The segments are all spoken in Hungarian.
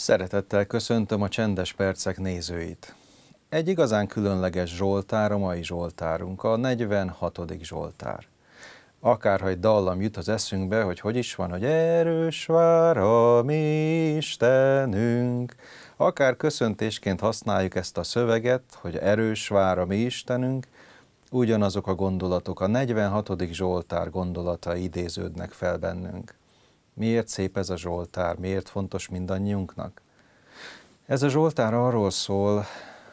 Szeretettel köszöntöm a Csendes Percek nézőit. Egy igazán különleges Zsoltár a mai Zsoltárunk, a 46. Zsoltár. Akárha egy dallam jut az eszünkbe, hogy hogy is van, hogy erős vár a mi Istenünk. Akár köszöntésként használjuk ezt a szöveget, hogy erős vár a mi Istenünk, ugyanazok a gondolatok, a 46. Zsoltár gondolata idéződnek fel bennünk. Miért szép ez a Zsoltár? Miért fontos mindannyiunknak? Ez a Zsoltár arról szól,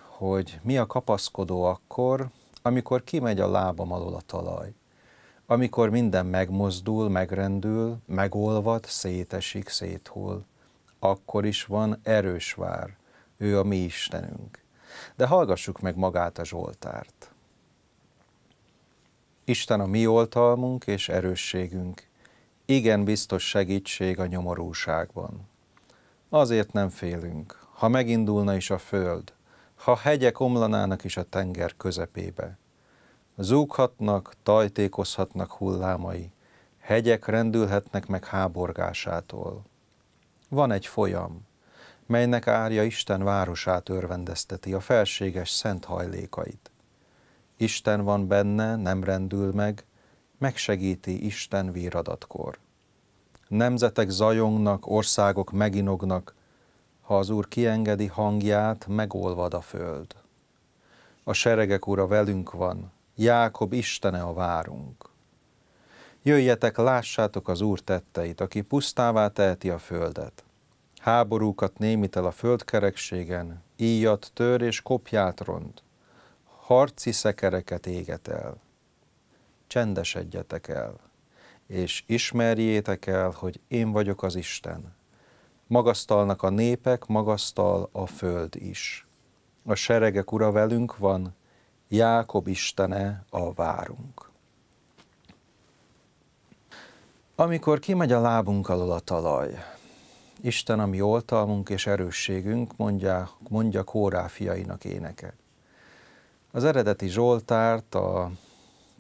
hogy mi a kapaszkodó akkor, amikor kimegy a lábam alól a talaj, amikor minden megmozdul, megrendül, megolvad, szétesik, széthull. Akkor is van erős vár, ő a mi Istenünk. De hallgassuk meg magát a Zsoltárt. Isten a mi oltalmunk és erősségünk, igen biztos segítség a nyomorúságban. Azért nem félünk, ha megindulna is a föld, ha hegyek omlanának is a tenger közepébe. Zúghatnak, tajtékozhatnak hullámai, hegyek rendülhetnek meg háborgásától. Van egy folyam, melynek árja Isten városát örvendezteti, a felséges szent hajlékait. Isten van benne, nem rendül meg, megsegíti Isten víradatkor. Nemzetek zajongnak, országok meginognak, ha az Úr kiengedi hangját, megolvad a föld. A seregek Ura velünk van, Jákob Istene a várunk. Jöjjetek, lássátok az Úr tetteit, aki pusztává teheti a földet. Háborúkat némít el a földkerekségen, íjat tör és kopját ront, harci szekereket éget el csendesedjetek el, és ismerjétek el, hogy én vagyok az Isten. Magasztalnak a népek, magasztal a föld is. A seregek ura velünk van, Jákob Istene a várunk. Amikor kimegy a lábunk alól a talaj, Isten a mi oltalmunk és erősségünk, mondja, mondja Kórá fiainak éneke. Az eredeti Zsoltárt, a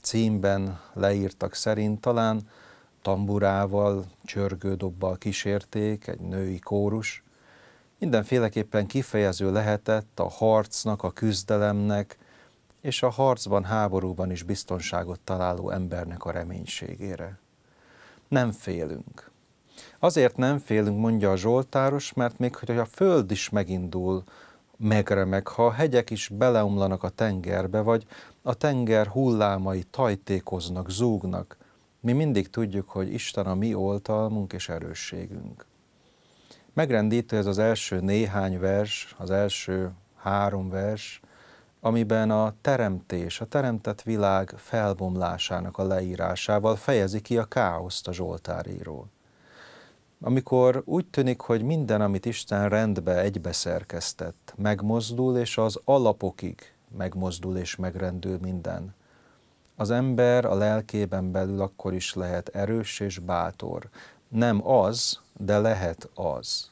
címben leírtak szerint talán tamburával, csörgődobbal kísérték, egy női kórus. Mindenféleképpen kifejező lehetett a harcnak, a küzdelemnek, és a harcban, háborúban is biztonságot találó embernek a reménységére. Nem félünk. Azért nem félünk, mondja a Zsoltáros, mert még hogy a föld is megindul megremek, ha a hegyek is beleomlanak a tengerbe, vagy a tenger hullámai tajtékoznak, zúgnak, mi mindig tudjuk, hogy Isten a mi oltalmunk és erősségünk. Megrendítő ez az első néhány vers, az első három vers, amiben a teremtés, a teremtett világ felbomlásának a leírásával fejezi ki a káoszt a Zsoltár író amikor úgy tűnik, hogy minden, amit Isten rendbe egybeszerkesztett, megmozdul, és az alapokig megmozdul és megrendül minden. Az ember a lelkében belül akkor is lehet erős és bátor. Nem az, de lehet az.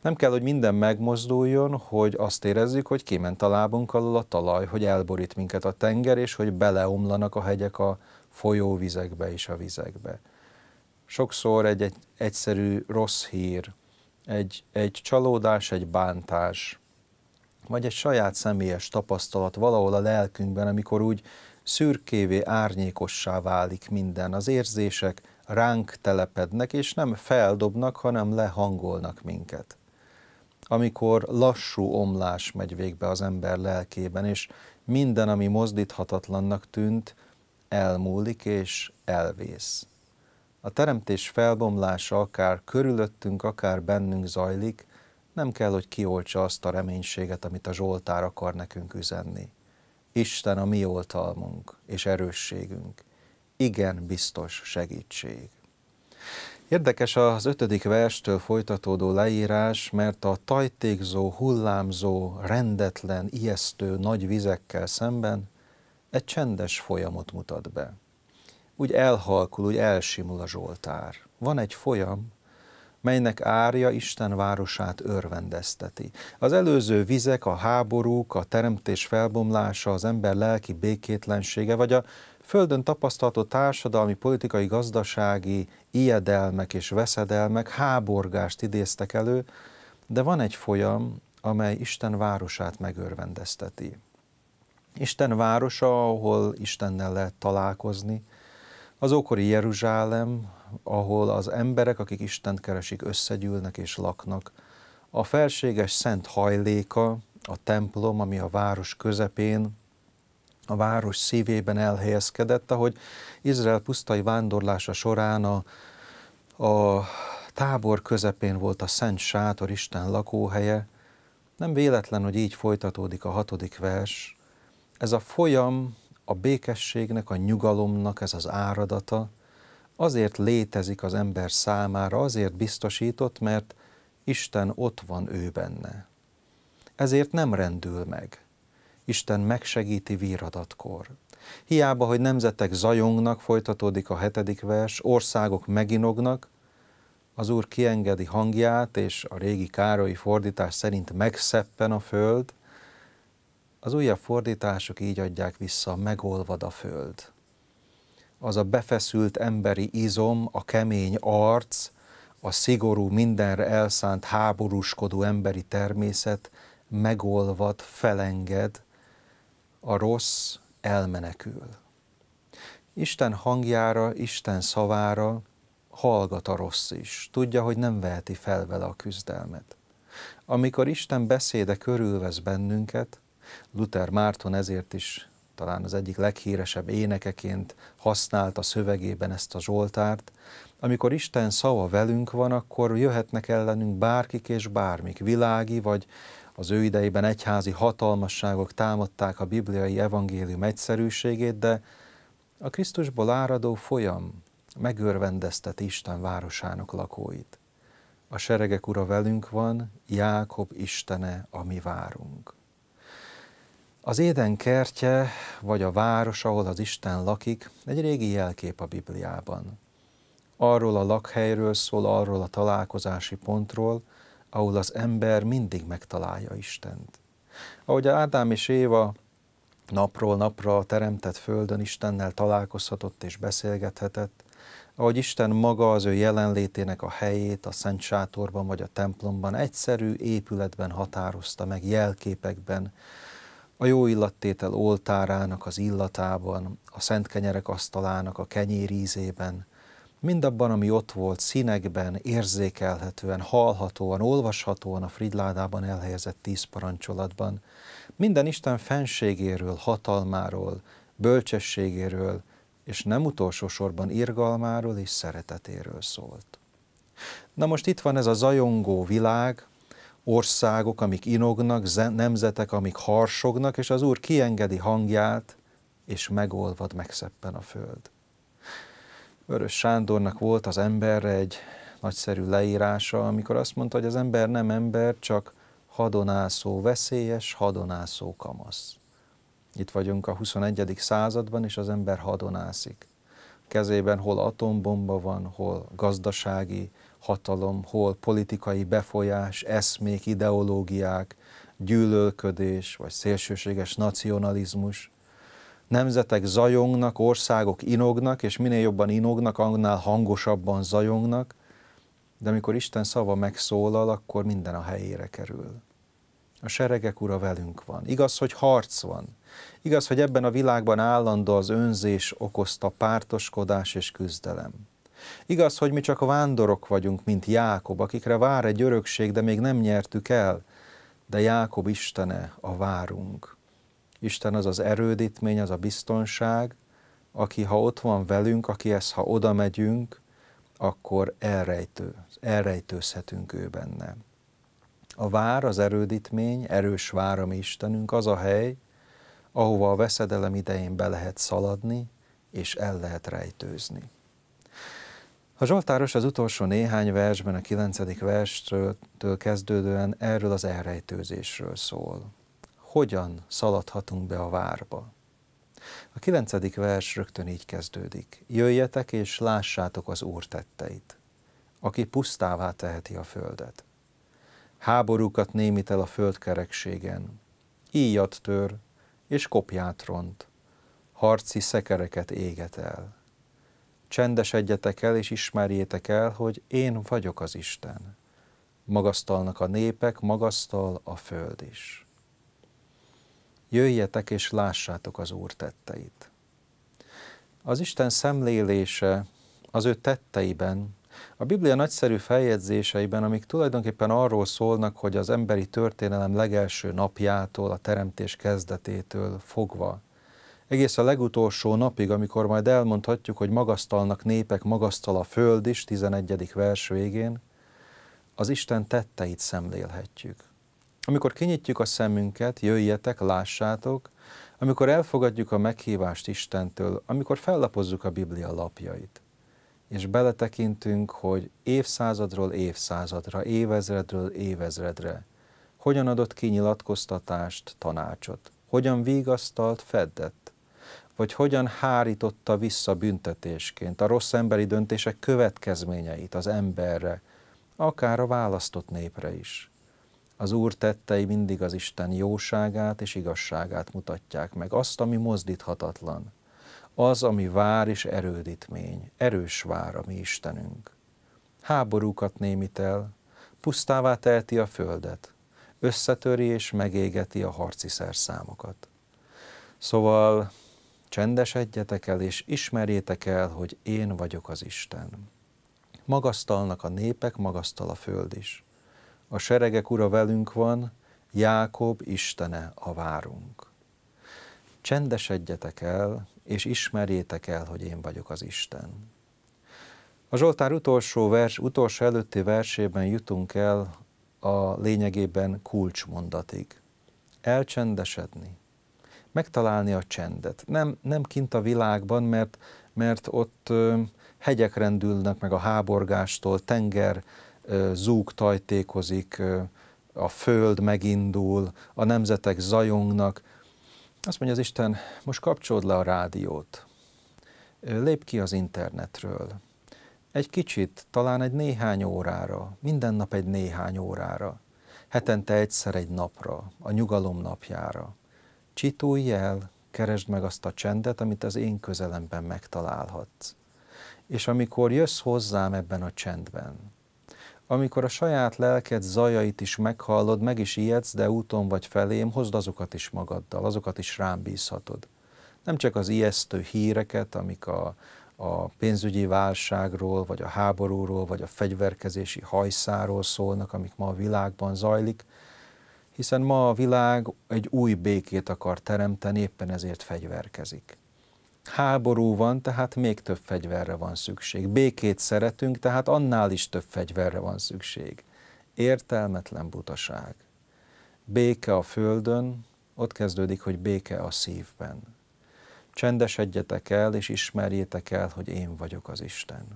Nem kell, hogy minden megmozduljon, hogy azt érezzük, hogy kiment a lábunk alól a talaj, hogy elborít minket a tenger, és hogy beleomlanak a hegyek a folyóvizekbe és a vizekbe sokszor egy, egy egyszerű rossz hír, egy, egy csalódás, egy bántás, vagy egy saját személyes tapasztalat valahol a lelkünkben, amikor úgy szürkévé, árnyékossá válik minden. Az érzések ránk telepednek, és nem feldobnak, hanem lehangolnak minket. Amikor lassú omlás megy végbe az ember lelkében, és minden, ami mozdíthatatlannak tűnt, elmúlik és elvész. A teremtés felbomlása akár körülöttünk, akár bennünk zajlik, nem kell, hogy kioltsa azt a reménységet, amit a Zsoltár akar nekünk üzenni. Isten a mi oltalmunk és erősségünk, igen biztos segítség. Érdekes az ötödik verstől folytatódó leírás, mert a tajtékzó, hullámzó, rendetlen, ijesztő nagy vizekkel szemben egy csendes folyamot mutat be úgy elhalkul, úgy elsimul a Zsoltár. Van egy folyam, melynek árja Isten városát örvendezteti. Az előző vizek, a háborúk, a teremtés felbomlása, az ember lelki békétlensége, vagy a földön tapasztalható társadalmi, politikai, gazdasági ijedelmek és veszedelmek háborgást idéztek elő, de van egy folyam, amely Isten városát megörvendezteti. Isten városa, ahol Istennel lehet találkozni, az ókori Jeruzsálem, ahol az emberek, akik Istent keresik, összegyűlnek és laknak. A felséges szent hajléka, a templom, ami a város közepén, a város szívében elhelyezkedett, ahogy Izrael pusztai vándorlása során a, a tábor közepén volt a Szent Sátor Isten lakóhelye. Nem véletlen, hogy így folytatódik a hatodik vers. Ez a folyam, a békességnek, a nyugalomnak ez az áradata azért létezik az ember számára, azért biztosított, mert Isten ott van ő benne. Ezért nem rendül meg. Isten megsegíti víradatkor. Hiába, hogy nemzetek zajongnak, folytatódik a hetedik vers, országok meginognak, az Úr kiengedi hangját, és a régi Károlyi fordítás szerint megszeppen a föld, az újabb fordítások így adják vissza, megolvad a föld. Az a befeszült emberi izom, a kemény arc, a szigorú, mindenre elszánt háborúskodó emberi természet megolvad, felenged, a rossz elmenekül. Isten hangjára, Isten szavára hallgat a rossz is, tudja, hogy nem veheti fel vele a küzdelmet. Amikor Isten beszéde körülvesz bennünket, Luther Márton ezért is talán az egyik leghíresebb énekeként használt a szövegében ezt a Zsoltárt. Amikor Isten szava velünk van, akkor jöhetnek ellenünk bárkik és bármik, világi vagy az ő idejében egyházi hatalmasságok támadták a bibliai evangélium egyszerűségét, de a Krisztusból áradó folyam megörvendeztet Isten városának lakóit. A seregek ura velünk van, Jákob Istene, ami várunk. Az Éden kertje, vagy a város, ahol az Isten lakik, egy régi jelkép a Bibliában. Arról a lakhelyről szól, arról a találkozási pontról, ahol az ember mindig megtalálja Istent. Ahogy Ádám és Éva napról napra a teremtett földön Istennel találkozhatott és beszélgethetett, ahogy Isten maga az ő jelenlétének a helyét a Szent Sátorban vagy a templomban egyszerű épületben határozta meg jelképekben, a jó illattétel oltárának az illatában, a szent kenyerek asztalának a kenyér ízében, mindabban, ami ott volt színekben, érzékelhetően, hallhatóan, olvashatóan a Fridládában elhelyezett tíz parancsolatban, minden Isten fenségéről, hatalmáról, bölcsességéről, és nem utolsó sorban irgalmáról és szeretetéről szólt. Na most itt van ez a zajongó világ, országok, amik inognak, nemzetek, amik harsognak, és az Úr kiengedi hangját, és megolvad, megszeppen a föld. Vörös Sándornak volt az emberre egy nagyszerű leírása, amikor azt mondta, hogy az ember nem ember, csak hadonászó veszélyes, hadonászó kamasz. Itt vagyunk a 21. században, és az ember hadonászik. Kezében hol atombomba van, hol gazdasági hatalom, hol politikai befolyás, eszmék, ideológiák, gyűlölködés vagy szélsőséges nacionalizmus. Nemzetek zajongnak, országok inognak, és minél jobban inognak, annál hangosabban zajongnak, de amikor Isten szava megszólal, akkor minden a helyére kerül. A seregek ura velünk van. Igaz, hogy harc van. Igaz, hogy ebben a világban állandó az önzés okozta pártoskodás és küzdelem. Igaz, hogy mi csak vándorok vagyunk, mint Jákob, akikre vár egy örökség, de még nem nyertük el. De Jákob Istene a várunk. Isten az az erődítmény, az a biztonság, aki ha ott van velünk, aki ezt ha oda megyünk, akkor elrejtő, elrejtőzhetünk ő benne. A vár, az erődítmény, erős vár a mi Istenünk, az a hely, ahova a veszedelem idején be lehet szaladni, és el lehet rejtőzni. A Zsoltáros az utolsó néhány versben, a kilencedik verstől kezdődően erről az elrejtőzésről szól. Hogyan szaladhatunk be a várba? A kilencedik vers rögtön így kezdődik. Jöjjetek és lássátok az Úr tetteit, aki pusztává teheti a földet. Háborúkat némít el a föld kerekségen, íjat tör és kopját ront, harci szekereket éget el Csendesedjetek el, és ismerjétek el, hogy én vagyok az Isten. Magasztalnak a népek, magasztal a föld is. Jöjjetek és lássátok az Úr tetteit. Az Isten szemlélése az ő tetteiben, a Biblia nagyszerű feljegyzéseiben, amik tulajdonképpen arról szólnak, hogy az emberi történelem legelső napjától, a teremtés kezdetétől fogva egész a legutolsó napig, amikor majd elmondhatjuk, hogy magasztalnak népek, magasztal a föld is, 11. vers végén, az Isten tetteit szemlélhetjük. Amikor kinyitjuk a szemünket, jöjjetek, lássátok, amikor elfogadjuk a meghívást Istentől, amikor fellapozzuk a Biblia lapjait, és beletekintünk, hogy évszázadról évszázadra, évezredről évezredre, hogyan adott kinyilatkoztatást, tanácsot, hogyan vigasztalt, feddett, hogy hogyan hárította vissza büntetésként a rossz emberi döntések következményeit az emberre, akár a választott népre is. Az Úr tettei mindig az Isten jóságát és igazságát mutatják meg, azt, ami mozdíthatatlan, az, ami vár és erődítmény, erős vár a mi Istenünk. Háborúkat némít el, pusztává teheti a földet, összetöri és megégeti a harci szerszámokat. Szóval Csendesedjetek el, és ismerjétek el, hogy én vagyok az Isten. Magasztalnak a népek, magasztal a föld is. A seregek ura velünk van, Jákob Istene a várunk. Csendesedjetek el, és ismerjétek el, hogy én vagyok az Isten. A Zsoltár utolsó, vers, utolsó előtti versében jutunk el a lényegében kulcsmondatig. Elcsendesedni, megtalálni a csendet. Nem, nem kint a világban, mert, mert ott ö, hegyek rendülnek meg a háborgástól, tenger ö, zúg tajtékozik, ö, a föld megindul, a nemzetek zajongnak. Azt mondja az Isten, most kapcsold le a rádiót, lép ki az internetről. Egy kicsit, talán egy néhány órára, minden nap egy néhány órára, hetente egyszer egy napra, a nyugalom napjára Csitulj el, keresd meg azt a csendet, amit az én közelemben megtalálhatsz. És amikor jössz hozzám ebben a csendben, amikor a saját lelked zajait is meghallod, meg is ijedsz, de úton vagy felém, hozd azokat is magaddal, azokat is rám bízhatod. Nem csak az ijesztő híreket, amik a, a pénzügyi válságról, vagy a háborúról, vagy a fegyverkezési hajszáról szólnak, amik ma a világban zajlik, hiszen ma a világ egy új békét akar teremteni, éppen ezért fegyverkezik. Háború van, tehát még több fegyverre van szükség. Békét szeretünk, tehát annál is több fegyverre van szükség. Értelmetlen butaság. Béke a földön, ott kezdődik, hogy béke a szívben. Csendesedjetek el, és ismerjétek el, hogy én vagyok az Isten.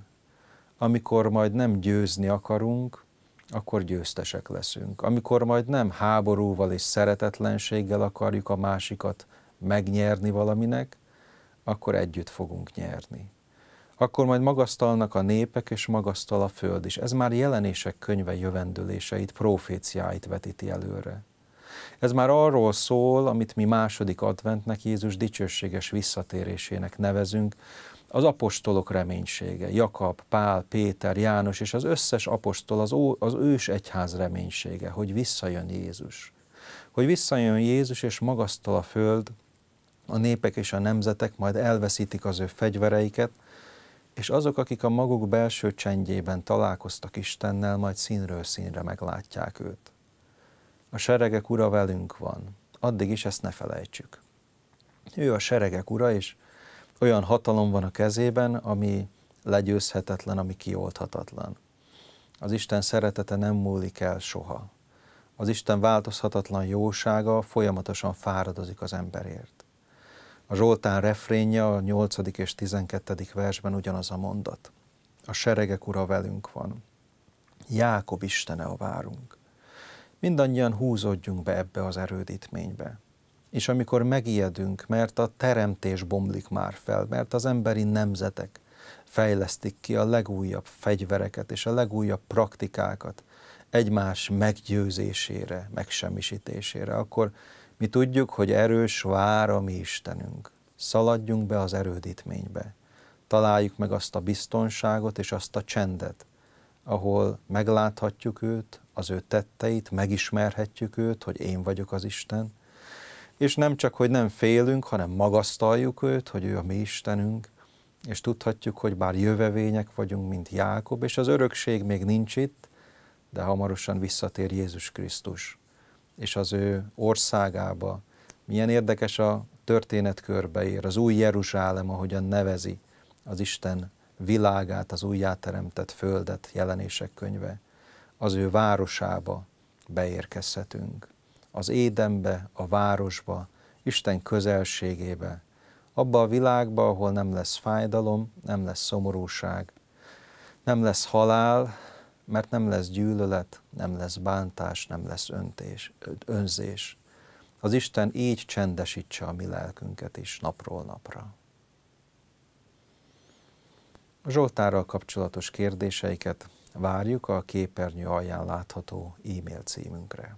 Amikor majd nem győzni akarunk, akkor győztesek leszünk. Amikor majd nem háborúval és szeretetlenséggel akarjuk a másikat megnyerni valaminek, akkor együtt fogunk nyerni. Akkor majd magasztalnak a népek, és magasztal a föld is. Ez már jelenések könyve jövendőléseit, proféciáit vetíti előre. Ez már arról szól, amit mi második adventnek Jézus dicsőséges visszatérésének nevezünk, az apostolok reménysége, Jakab, Pál, Péter, János és az összes apostol az, ó, az ős egyház reménysége, hogy visszajön Jézus. Hogy visszajön Jézus és magasztal a föld, a népek és a nemzetek majd elveszítik az ő fegyvereiket, és azok, akik a maguk belső csendjében találkoztak Istennel, majd színről színre meglátják őt. A seregek ura velünk van, addig is ezt ne felejtsük. Ő a seregek ura, és olyan hatalom van a kezében, ami legyőzhetetlen, ami kiolthatatlan. Az Isten szeretete nem múlik el soha. Az Isten változhatatlan jósága folyamatosan fáradozik az emberért. A Zsoltán refrénje a 8. és 12. versben ugyanaz a mondat. A seregek ura velünk van. Jákob Istene a várunk. Mindannyian húzódjunk be ebbe az erődítménybe és amikor megijedünk, mert a teremtés bomlik már fel, mert az emberi nemzetek fejlesztik ki a legújabb fegyvereket és a legújabb praktikákat egymás meggyőzésére, megsemmisítésére, akkor mi tudjuk, hogy erős vár a mi Istenünk. Szaladjunk be az erődítménybe. Találjuk meg azt a biztonságot és azt a csendet, ahol megláthatjuk őt, az ő tetteit, megismerhetjük őt, hogy én vagyok az Isten, és nem csak, hogy nem félünk, hanem magasztaljuk őt, hogy ő a mi Istenünk, és tudhatjuk, hogy bár jövevények vagyunk, mint Jákob, és az örökség még nincs itt, de hamarosan visszatér Jézus Krisztus, és az ő országába. Milyen érdekes a történet körbeér, az új Jeruzsálem, ahogyan nevezi az Isten világát, az újjáteremtett földet jelenések könyve, az ő városába beérkezhetünk az édenbe, a városba, Isten közelségébe, abba a világba, ahol nem lesz fájdalom, nem lesz szomorúság, nem lesz halál, mert nem lesz gyűlölet, nem lesz bántás, nem lesz öntés, önzés. Az Isten így csendesítse a mi lelkünket is napról napra. A Zsoltárral kapcsolatos kérdéseiket várjuk a képernyő alján látható e-mail címünkre.